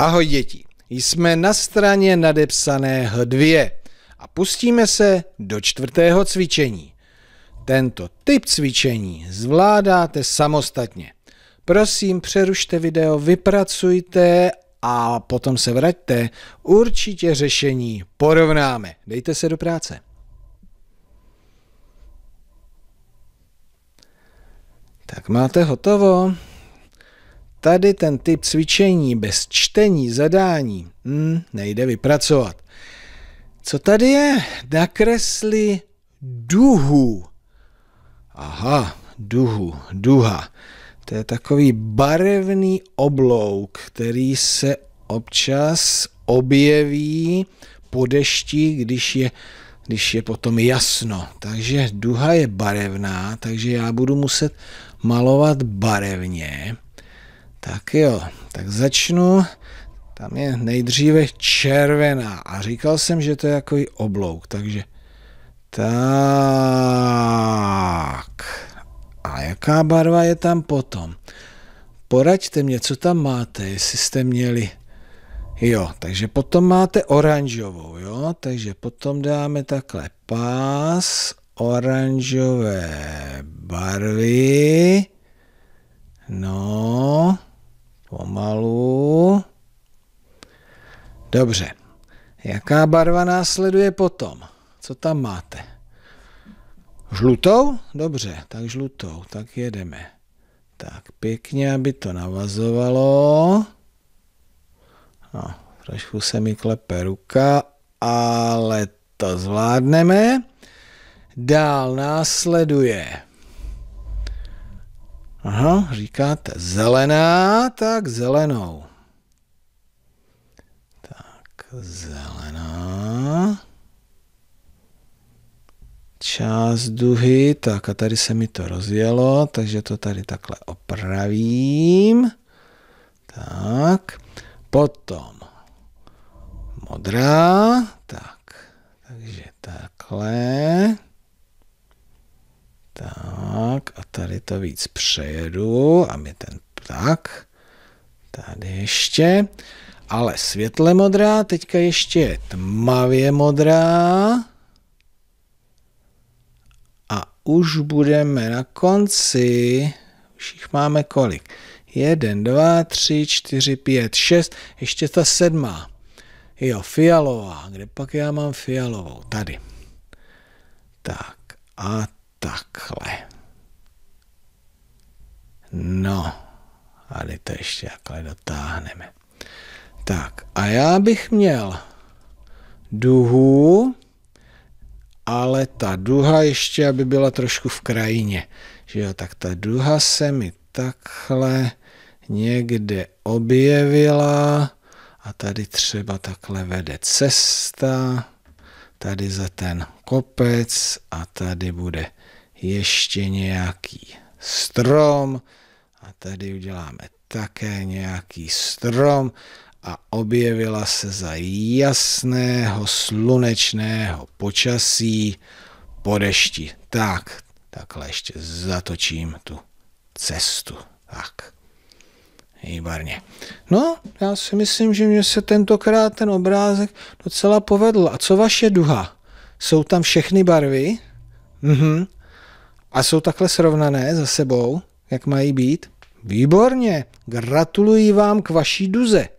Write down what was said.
Ahoj děti, jsme na straně nadepsané H2 a pustíme se do čtvrtého cvičení. Tento typ cvičení zvládáte samostatně. Prosím, přerušte video, vypracujte a potom se vraťte. Určitě řešení porovnáme. Dejte se do práce. Tak máte hotovo. Tady ten typ cvičení bez čtení zadání hmm, nejde vypracovat. Co tady je? Nakresli duhu. Aha, duhu, duha. To je takový barevný oblouk, který se občas objeví po dešti, když je, když je potom jasno. Takže duha je barevná, takže já budu muset malovat barevně. Tak jo, tak začnu. Tam je nejdříve červená a říkal jsem, že to je jako oblouk, takže tak. A jaká barva je tam potom? Poraďte mě, co tam máte, jestli jste měli Jo, takže potom máte oranžovou, jo, takže potom dáme takhle pás oranžové barvy, no, Pomalu. Dobře. Jaká barva následuje potom? Co tam máte? Žlutou? Dobře, tak žlutou. Tak jedeme. Tak pěkně, aby to navazovalo. No, trošku se mi klepe ruka, ale to zvládneme. Dál následuje Aha, říkáte zelená, tak zelenou. Tak, zelená. Část duhy, tak a tady se mi to rozjelo, takže to tady takhle opravím. Tak, potom modrá, tak, takže takhle. tady to víc přejedu, a mě ten tak, tady ještě, ale světle modrá, teďka ještě tmavě modrá a už budeme na konci, už jich máme kolik? 1, 2, 3, 4, 5, 6, ještě ta sedmá. Jo, fialová. Kde pak já mám fialovou? Tady. Tak a takhle. A to ještě takhle dotáhneme. Tak a já bych měl duhu, ale ta duha ještě, aby byla trošku v krajině. Že jo, tak ta duha se mi takhle někde objevila a tady třeba takhle vede cesta, tady za ten kopec a tady bude ještě nějaký strom, a tady uděláme také nějaký strom a objevila se za jasného slunečného počasí po dešti. Tak, takhle ještě zatočím tu cestu. Tak. Výborně. No, já si myslím, že mě se tentokrát ten obrázek docela povedl. A co vaše duha? Jsou tam všechny barvy? Mhm. A jsou takhle srovnané za sebou? jak mají být? Výborně, gratuluji vám k vaší duze.